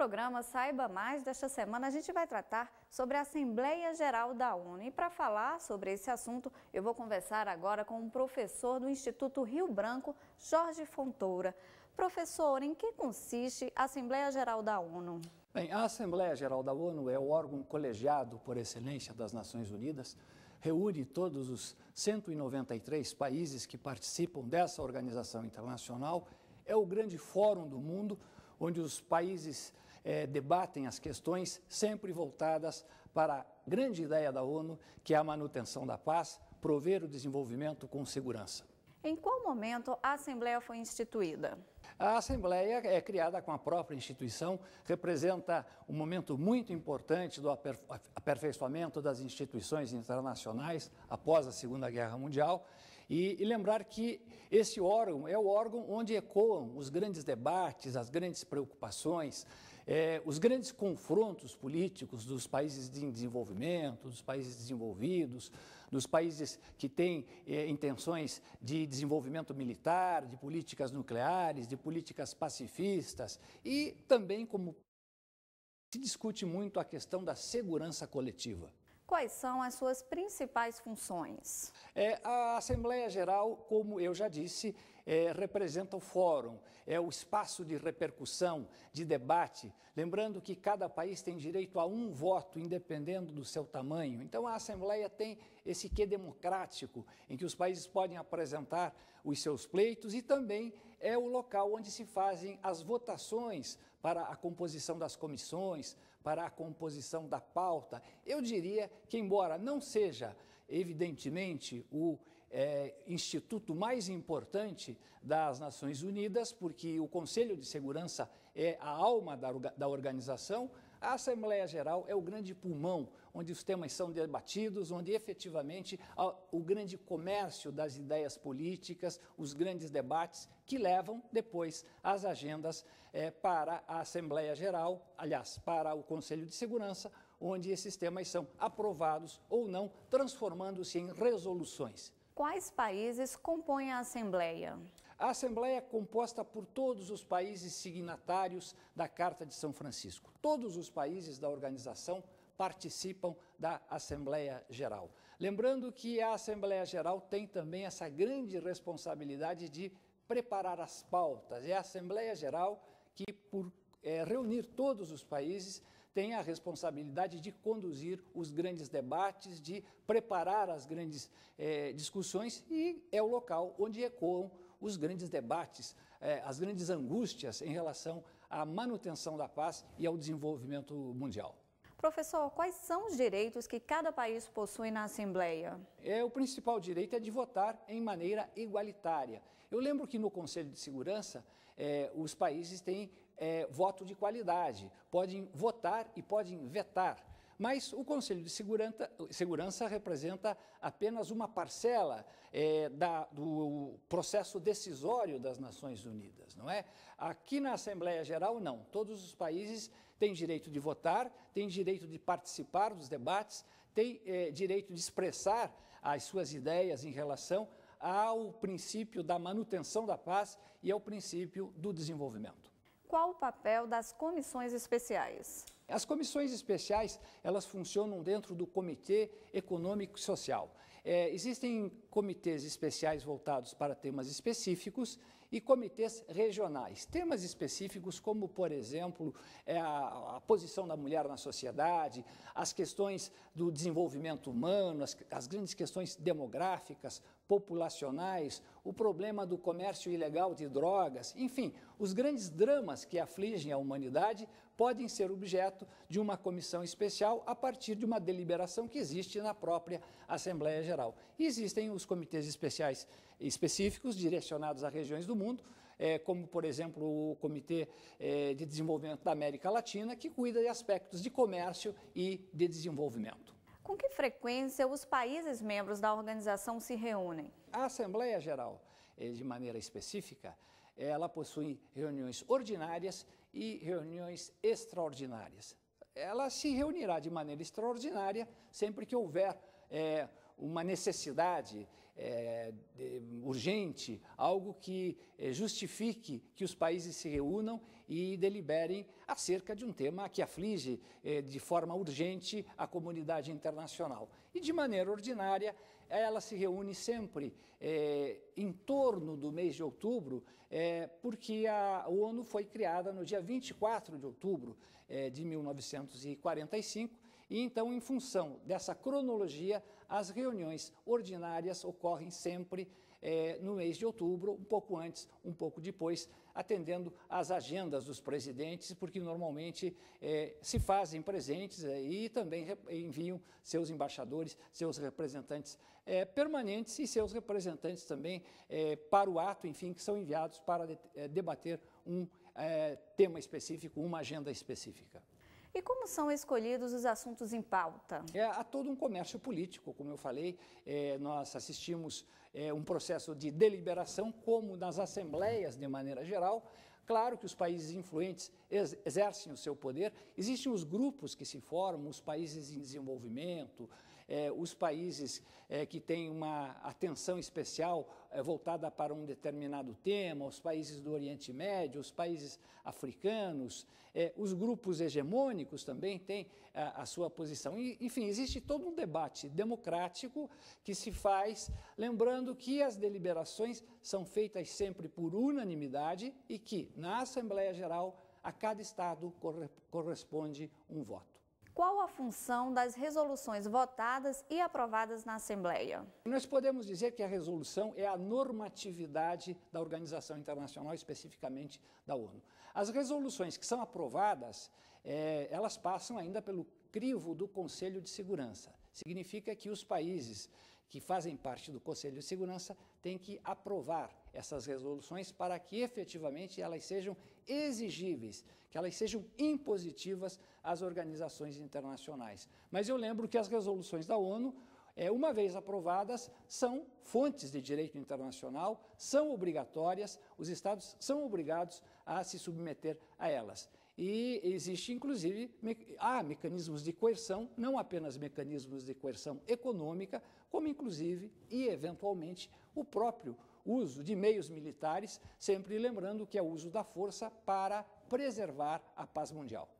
programa Saiba Mais desta semana, a gente vai tratar sobre a Assembleia Geral da ONU. E para falar sobre esse assunto, eu vou conversar agora com um professor do Instituto Rio Branco, Jorge Fontoura. Professor, em que consiste a Assembleia Geral da ONU? Bem, a Assembleia Geral da ONU é o órgão colegiado por excelência das Nações Unidas, reúne todos os 193 países que participam dessa organização internacional, é o grande fórum do mundo onde os países é, debatem as questões sempre voltadas para a grande ideia da ONU, que é a manutenção da paz, prover o desenvolvimento com segurança. Em qual momento a Assembleia foi instituída? A Assembleia é criada com a própria instituição, representa um momento muito importante do aperfeiçoamento das instituições internacionais após a Segunda Guerra Mundial. E, e lembrar que esse órgão é o órgão onde ecoam os grandes debates, as grandes preocupações, é, os grandes confrontos políticos dos países em de desenvolvimento, dos países desenvolvidos, dos países que têm é, intenções de desenvolvimento militar, de políticas nucleares, de políticas pacifistas e também como se discute muito a questão da segurança coletiva. Quais são as suas principais funções? É, a Assembleia Geral, como eu já disse, é, representa o fórum, é o espaço de repercussão, de debate. Lembrando que cada país tem direito a um voto, independendo do seu tamanho. Então, a Assembleia tem esse quê democrático, em que os países podem apresentar os seus pleitos e também é o local onde se fazem as votações para a composição das comissões, para a composição da pauta. Eu diria que, embora não seja, evidentemente, o é, instituto mais importante das Nações Unidas, porque o Conselho de Segurança é a alma da, da organização, a Assembleia Geral é o grande pulmão onde os temas são debatidos, onde efetivamente o grande comércio das ideias políticas, os grandes debates que levam depois as agendas é, para a Assembleia Geral, aliás, para o Conselho de Segurança, onde esses temas são aprovados ou não, transformando-se em resoluções. Quais países compõem a Assembleia? A Assembleia é composta por todos os países signatários da Carta de São Francisco. Todos os países da organização participam da Assembleia Geral. Lembrando que a Assembleia Geral tem também essa grande responsabilidade de preparar as pautas. É a Assembleia Geral que, por é, reunir todos os países, tem a responsabilidade de conduzir os grandes debates, de preparar as grandes é, discussões e é o local onde ecoam os grandes debates, eh, as grandes angústias em relação à manutenção da paz e ao desenvolvimento mundial. Professor, quais são os direitos que cada país possui na Assembleia? É, o principal direito é de votar em maneira igualitária. Eu lembro que no Conselho de Segurança, é, os países têm é, voto de qualidade, podem votar e podem vetar. Mas o Conselho de Segurança, Segurança representa apenas uma parcela é, da, do processo decisório das Nações Unidas, não é? Aqui na Assembleia Geral, não. Todos os países têm direito de votar, têm direito de participar dos debates, têm é, direito de expressar as suas ideias em relação ao princípio da manutenção da paz e ao princípio do desenvolvimento. Qual o papel das comissões especiais? As comissões especiais, elas funcionam dentro do Comitê Econômico e Social. É, existem comitês especiais voltados para temas específicos e comitês regionais. Temas específicos como, por exemplo, é a, a, posição da mulher na sociedade, as questões do desenvolvimento humano, as, as grandes questões demográficas, populacionais, o problema do comércio ilegal de drogas, enfim, os grandes dramas que afligem a humanidade podem ser objeto de uma comissão especial a partir de uma deliberação que existe na própria Assembleia Geral. existem os comitês especiais específicos direcionados a regiões do mundo, é, como, por exemplo, o Comitê é, de Desenvolvimento da América Latina, que cuida de aspectos de comércio e de desenvolvimento com que frequência os países membros da organização se reúnem? A Assembleia Geral, eh, de maneira específica, ela possui reuniões ordinárias e reuniões extraordinárias. Ela se reunirá de maneira extraordinária sempre que houver é, uma necessidade é, de, urgente, algo que é, justifique que os países se reúnam e deliberem acerca de um tema que aflige é, de forma urgente a comunidade internacional. E de maneira ordinária, ela se reúne sempre é, em torno do mês de outubro, é, porque a ONU foi criada no dia 24 de outubro é, de 1945 e então, em função dessa cronologia, as reuniões ordinárias ocorrem sempre eh, no mês de outubro, um pouco antes, um pouco depois, atendendo às agendas dos presidentes, porque normalmente eh, se fazem presentes eh, e também enviam seus embaixadores, seus representantes eh, permanentes e seus representantes também para o ato, enfim, que são enviados para debater um tema específico, uma agenda específica. E como são escolhidos os assuntos em pauta? É, há todo um comércio político, como eu falei. É, nós assistimos é, um processo de deliberação, como nas assembleias, de maneira geral. Claro que os países influentes exercem o seu poder. Existem os grupos que se formam, os países em desenvolvimento, é, os países é, que têm uma atenção especial é, voltada para um determinado tema, os países do Oriente Médio, os países africanos, é, os grupos hegemônicos também têm a, é, a sua posição. E, enfim, existe todo um debate democrático que se faz, lembrando que as deliberações são feitas sempre por unanimidade e que na Assembleia Geral a cada estado corresponde um voto qual a função das resoluções votadas e aprovadas na Assembleia? Nós podemos dizer que a resolução é a normatividade da organização internacional, especificamente da ONU. As resoluções que são aprovadas, é, elas passam ainda pelo crivo do Conselho de Segurança. Significa que os países que fazem parte do Conselho de Segurança têm que aprovar essas resoluções para que efetivamente elas sejam exigíveis, que elas sejam impositivas às organizações internacionais. Mas eu lembro que as resoluções da ONU é, uma vez aprovadas, são fontes de direito internacional, são obrigatórias, os Estados são obrigados a se submeter a elas. E existe, inclusive, me há mecanismos de coerção, não apenas mecanismos de coerção econômica, como, inclusive, e eventualmente, o próprio uso de meios militares, sempre lembrando que é o uso da força para preservar a paz mundial.